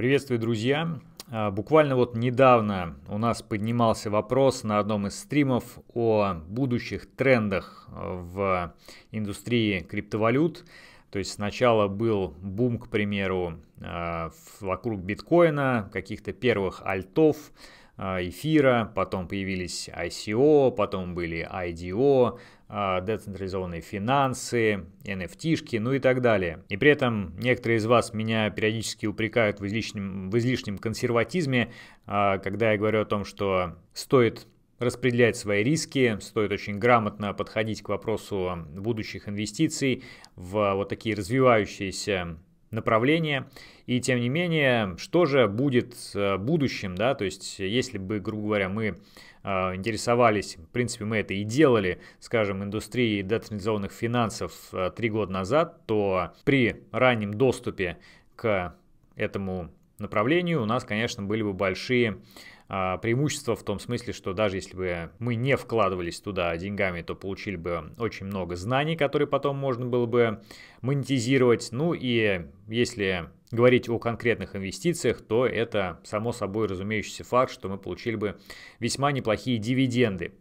Приветствую, друзья! А, буквально вот недавно у нас поднимался вопрос на одном из стримов о будущих трендах а, в индустрии криптовалют. То есть сначала был бум, к примеру, а, вокруг биткоина, каких-то первых альтов, эфира, потом появились ICO, потом были IDO, а, децентрализованные финансы, nft ну и так далее. И при этом некоторые из вас меня периодически упрекают в излишнем, в излишнем консерватизме, а, когда я говорю о том, что стоит распределять свои риски, стоит очень грамотно подходить к вопросу будущих инвестиций в вот такие развивающиеся направления. И тем не менее, что же будет э, будущем, да, то есть если бы, грубо говоря, мы а, интересовались, в принципе, мы это и делали, скажем, индустрией децентрализованных финансов а, три года назад, то при раннем доступе к этому направлению у нас, конечно, были бы большие а, преимущества в том смысле, что даже если бы мы не вкладывались туда деньгами, то получили бы очень много знаний, которые потом можно было бы монетизировать. Ну и если говорить о конкретных инвестициях, то это само собой разумеющийся факт, что мы получили бы весьма неплохие дивиденды.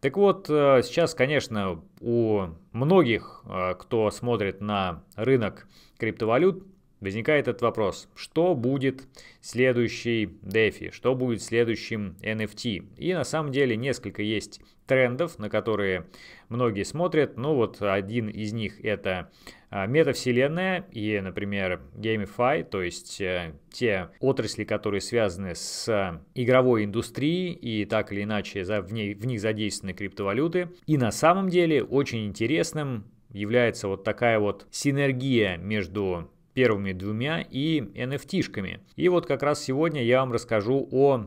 Так вот, э, сейчас, конечно, у многих, э, кто смотрит на рынок криптовалют, Возникает этот вопрос, что будет следующий DeFi, что будет следующим NFT. И на самом деле несколько есть трендов, на которые многие смотрят. Ну вот один из них это а, метавселенная и, например, GameFi, то есть э, те отрасли, которые связаны с игровой индустрией и так или иначе в, ней, в них задействованы криптовалюты. И на самом деле очень интересным является вот такая вот синергия между первыми двумя и NFT-шками. И вот как раз сегодня я вам расскажу о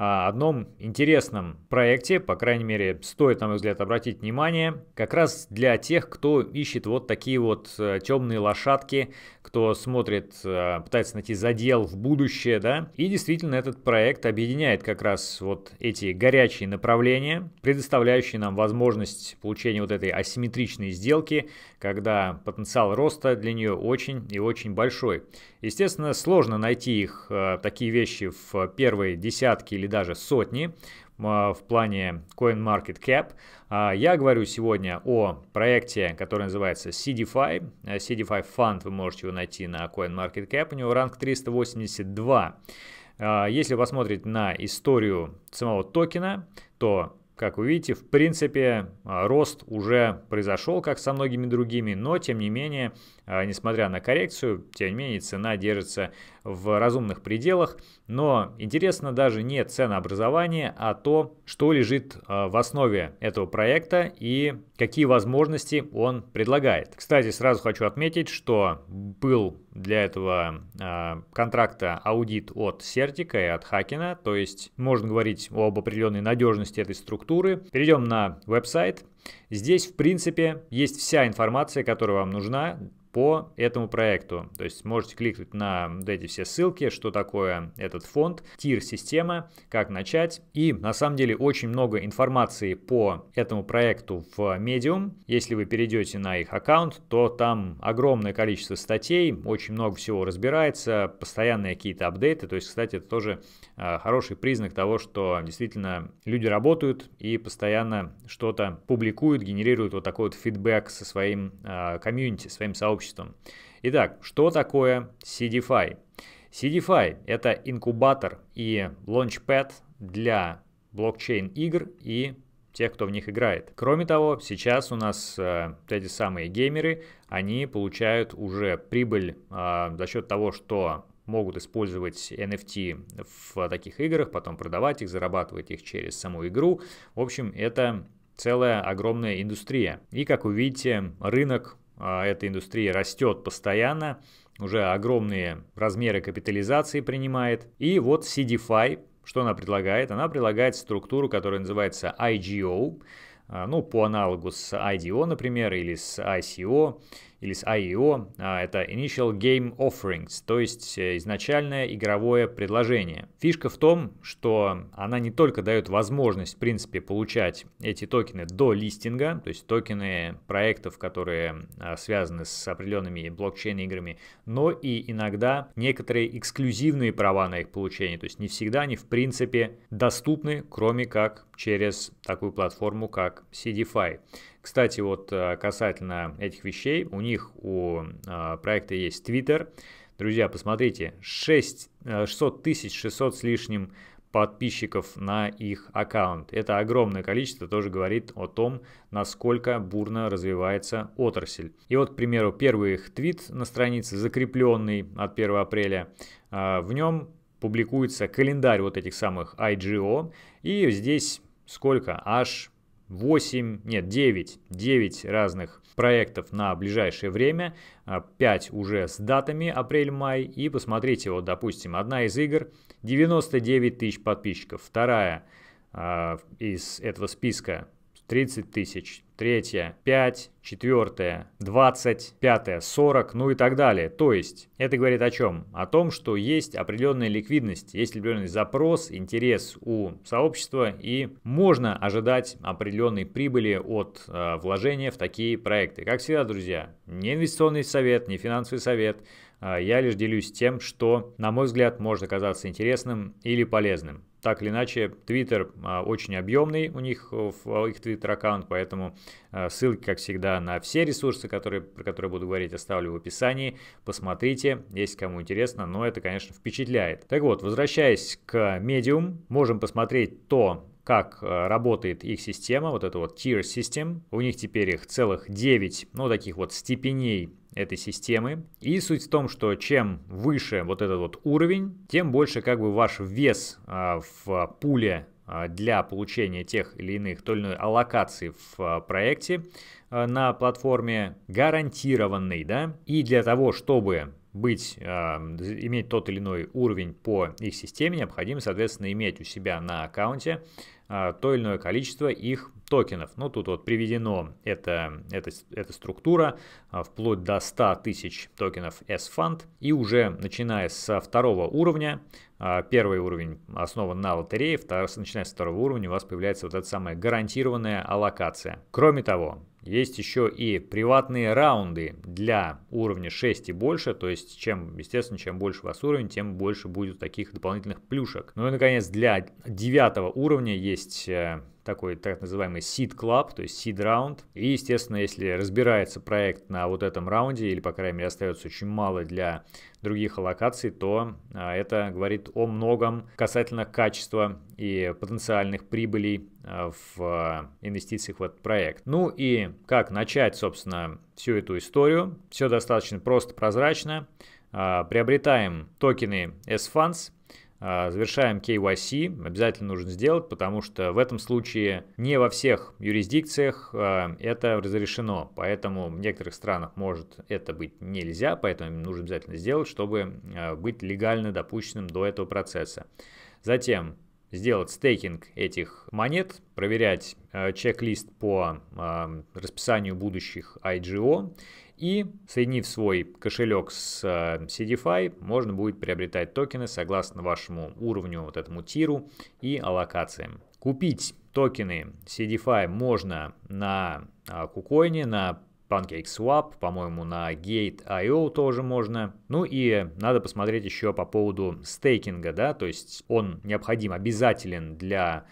одном интересном проекте, по крайней мере, стоит, на мой взгляд, обратить внимание, как раз для тех, кто ищет вот такие вот э, темные лошадки, кто смотрит, э, пытается найти задел в будущее, да, и действительно этот проект объединяет как раз вот эти горячие направления, предоставляющие нам возможность получения вот этой асимметричной сделки, когда потенциал роста для нее очень и очень большой. Естественно, сложно найти их, э, такие вещи в первой десятке или даже сотни а, в плане CoinMarketCap. А, я говорю сегодня о проекте, который называется CDFI. А, CDFI Fund, вы можете его найти на CoinMarketCap, у него ранг 382. Если посмотреть на историю самого токена, то как вы видите, в принципе, рост уже произошел, как со многими другими, но, тем не менее, а, несмотря на коррекцию, тем не менее цена держится в разумных пределах. Но интересно даже не ценообразование, а то, что лежит а, в основе этого проекта и какие возможности он предлагает. Кстати, сразу хочу отметить, что был для этого а, контракта аудит от Сертика и от Хакена, то есть можно говорить об определенной надежности этой структуры. Перейдем на веб-сайт. Здесь, в принципе, есть вся информация, которая вам нужна по этому проекту. То есть можете кликнуть на вот эти все ссылки, что такое этот фонд, тир-система, как начать. И на самом деле очень много информации по этому проекту в Medium. Если вы перейдете на их аккаунт, то там огромное количество статей, очень много всего разбирается, постоянные какие-то апдейты. То есть, кстати, это тоже а, хороший признак того, что действительно люди работают и постоянно что-то публикуют, генерируют вот такой вот фидбэк со своим а, комьюнити, своим сообществом сообществом. Итак, что такое CDFI? CDFI – это инкубатор и лончпэд для блокчейн-игр и тех, кто в них играет. Кроме того, сейчас у нас э, эти самые геймеры, они получают уже прибыль э, за счет того, что могут использовать NFT в таких играх, потом продавать их, зарабатывать их через саму игру. В общем, это целая огромная индустрия. И, как вы видите, рынок а, эта индустрия растет постоянно, уже огромные размеры капитализации принимает. И вот CDFI, что она предлагает? Она предлагает структуру, которая называется IGO, а, ну, по аналогу с IDO, например, или с ICO или с IEO, а а, это Initial Game Offerings, то есть э, изначальное игровое предложение. Фишка в том, что она не только дает возможность, в принципе, получать эти токены до листинга, то есть токены проектов, которые а, связаны с определенными блокчейн-играми, но и иногда некоторые эксклюзивные права на их получение, то есть не всегда они, в принципе, доступны, кроме как через такую платформу, как CDFI. Кстати, вот э, касательно этих вещей, у них у э, проекта есть Twitter. Друзья, посмотрите, 600 э, тысяч 600 с лишним подписчиков на их аккаунт. Это огромное количество, тоже говорит о том, насколько бурно развивается отрасль. И вот, к примеру, первый их твит на странице, закрепленный от 1 апреля, в нем публикуется календарь вот этих самых IGO, и здесь сколько? Аж 8, нет, 9, 9 разных проектов на ближайшее время, 5 а уже с датами апрель-май, и посмотрите, вот, допустим, одна из игр 99 тысяч подписчиков, вторая э, из этого списка 30 тысяч, третья 5, четвертая 20, пятая 40, ну и так далее. То есть это говорит о чем? О том, что есть определенная ликвидность, есть определенный запрос, интерес у сообщества и можно ожидать определенной прибыли от э, вложения в такие проекты. Как всегда, друзья, не инвестиционный совет, не финансовый совет, э, я лишь делюсь тем, что, на мой взгляд, может оказаться интересным или полезным так или иначе, Twitter а, очень объемный у них, э, в э, их Twitter аккаунт, поэтому э, ссылки, как всегда, на все ресурсы, которые, про которые буду говорить, оставлю в описании. Посмотрите, если кому интересно, но это, конечно, впечатляет. Так вот, возвращаясь к Medium, можем посмотреть то, как э, работает их система, вот эта вот tier system. У них теперь их целых 9, ну, таких вот степеней этой системы. И суть в том, что чем выше вот этот вот уровень, тем больше как бы ваш вес э, в пуле э, для получения тех или иных той или иной аллокации в проекте на платформе гарантированный, да, и для того, чтобы быть, э, иметь тот или иной уровень по их системе, необходимо, соответственно, иметь у себя на аккаунте а, то или иное количество их токенов. Ну, тут вот приведено это, это, эта структура а, вплоть до 100 тысяч токенов S-Fund. И уже начиная со второго уровня, а, первый уровень основан на лотерее, второй, начиная с второго уровня у вас появляется вот эта самая гарантированная аллокация. Кроме того, есть еще и приватные раунды для уровня 6 и больше, то есть, чем, естественно, чем больше у вас уровень, тем больше будет таких дополнительных плюшек. Ну и, наконец, для девятого уровня есть э, такой так называемый seed club, то есть seed round. И, естественно, если разбирается проект на вот этом раунде, или, по крайней мере, остается очень мало для других локаций то а, это говорит о многом касательно качества и потенциальных прибылей а, в а, инвестициях в этот проект. Ну и как начать, собственно, всю эту историю. Все достаточно просто, прозрачно. Приобретаем токены S-Funds – а, завершаем KYC, обязательно нужно сделать, потому что в этом случае не во всех юрисдикциях а, это разрешено, поэтому в некоторых странах может это быть нельзя, поэтому нужно обязательно сделать, чтобы а, быть легально допущенным до этого процесса. Затем сделать стейкинг этих монет, проверять чек-лист по расписанию будущих IGO, и соединив свой кошелек с эм, CDFI, можно будет приобретать токены согласно вашему уровню, вот этому тиру и аллокациям. Купить токены CDFI можно на Кукоине, а, на PancakeSwap, по-моему, на Gate.io тоже можно. Ну и надо посмотреть еще по поводу стейкинга, да, то есть он необходим, обязателен для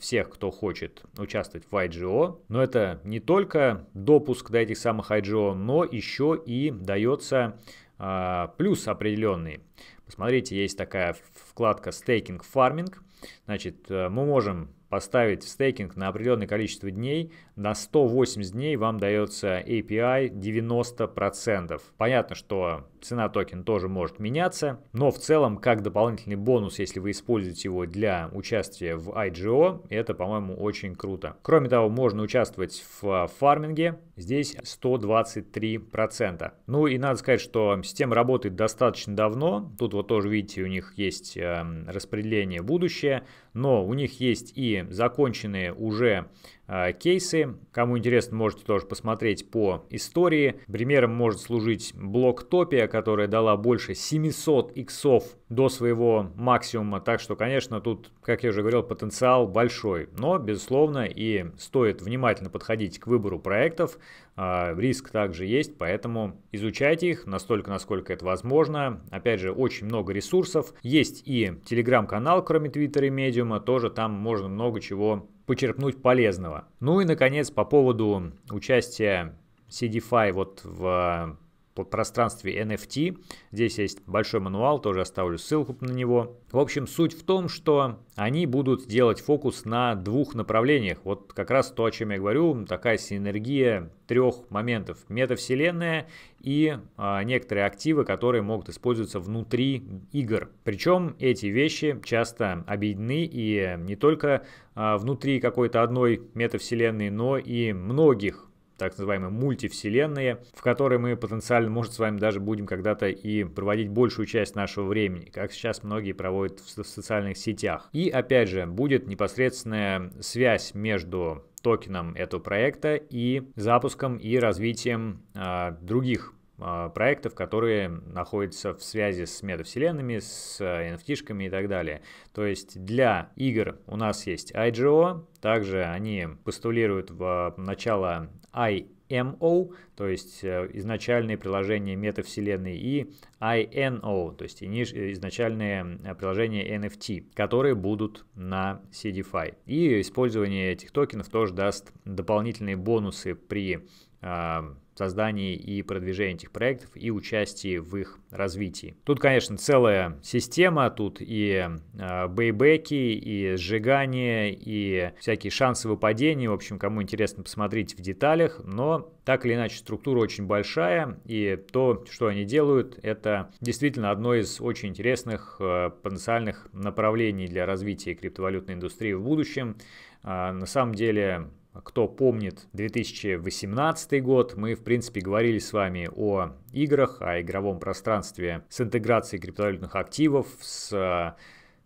всех, кто хочет участвовать в IGO. Но это не только допуск до этих самых IGO, но еще и дается э, плюс определенный. Посмотрите, есть такая вкладка стейкинг фарминг. Значит, э, мы можем поставить стейкинг на определенное количество дней. На 180 дней вам дается API 90%. Понятно, что Цена токен тоже может меняться, но в целом как дополнительный бонус, если вы используете его для участия в IGO, это, по-моему, очень круто. Кроме того, можно участвовать в фарминге, здесь 123%. Ну и надо сказать, что система работает достаточно давно, тут вот тоже видите, у них есть эм, распределение будущее, но у них есть и законченные уже Э, кейсы. Кому интересно, можете тоже посмотреть по истории. Примером может служить Блоктопия, которая дала больше 700 иксов до своего максимума. Так что, конечно, тут, как я уже говорил, потенциал большой. Но, безусловно, и стоит внимательно подходить к выбору проектов, а, риск также есть, поэтому изучайте их настолько, насколько это возможно. Опять же, очень много ресурсов. Есть и телеграм-канал, кроме Твиттера и Медиума, тоже там можно много чего почерпнуть полезного. Ну и, наконец, по поводу участия CDFI вот в пространстве NFT. Здесь есть большой мануал, тоже оставлю ссылку на него. В общем, суть в том, что они будут делать фокус на двух направлениях. Вот как раз то, о чем я говорю, такая синергия трех моментов. Метавселенная и э, некоторые активы, которые могут использоваться внутри игр. Причем эти вещи часто объединены и не только э, внутри какой-то одной метавселенной, но и многих так называемые мультивселенные, в которой мы потенциально, может, с вами даже будем когда-то и проводить большую часть нашего времени, как сейчас многие проводят в социальных сетях. И опять же, будет непосредственная связь между токеном этого проекта и запуском и развитием э, других а, проектов, которые находятся в связи с метавселенными, с nft а, и так далее. То есть для игр у нас есть IGO, также они постулируют в начало IMO, то есть э, изначальные приложения метавселенной, и INO, то есть э, изначальные э, приложения NFT, которые будут на CDFI. И использование этих токенов тоже даст дополнительные бонусы при Эм, создании и продвижении этих проектов и участии в их развитии. Тут, конечно, целая система, тут и э, бейбеки, и сжигание, и всякие шансы выпадения. В общем, кому интересно, посмотрите в деталях, но так или иначе структура очень большая, и то, что они делают, это действительно одно из очень интересных э, потенциальных направлений для развития криптовалютной индустрии в будущем. Э, на самом деле кто помнит 2018 год, мы в принципе говорили с вами о играх, о игровом пространстве с интеграцией криптовалютных активов, с э,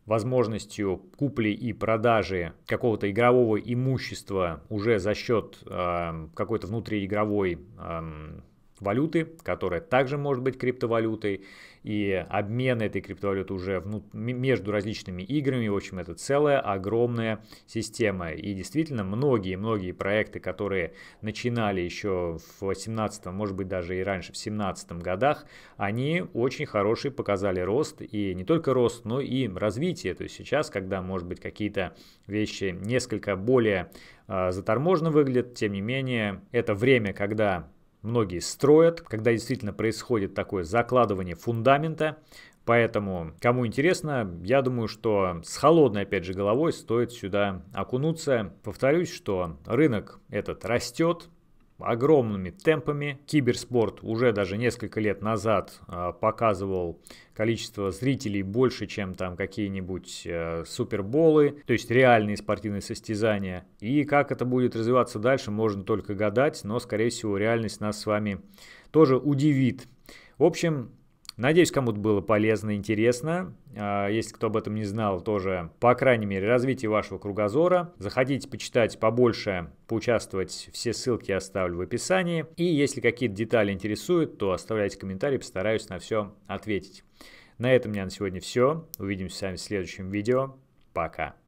возможностью купли и продажи какого-то игрового имущества уже за счет э, какой-то внутриигровой э, валюты, которая также может быть криптовалютой и обмен этой криптовалюты уже вну, между различными играми. В общем, это целая огромная система. И действительно, многие-многие проекты, которые начинали еще в 18 может быть, даже и раньше, в 17 годах, они очень хорошие показали рост. И не только рост, но и развитие. То есть сейчас, когда, может быть, какие-то вещи несколько более э, заторможенно выглядят, тем не менее, это время, когда многие строят, когда действительно происходит такое закладывание фундамента. Поэтому, кому интересно, я думаю, что с холодной, опять же, головой стоит сюда окунуться. Повторюсь, что рынок этот растет, огромными темпами. Киберспорт уже даже несколько лет назад а, показывал количество зрителей больше, чем там какие-нибудь э, суперболы, то есть реальные спортивные состязания. И как это будет развиваться дальше, можно только гадать, но, скорее всего, реальность нас с вами тоже удивит. В общем, Надеюсь, кому-то было полезно, и интересно. А, если кто об этом не знал, тоже, по крайней мере, развитие вашего кругозора. Заходите почитать побольше, поучаствовать. Все ссылки я оставлю в описании. И если какие-то детали интересуют, то оставляйте комментарии, постараюсь на все ответить. На этом у меня на сегодня все. Увидимся с вами в следующем видео. Пока.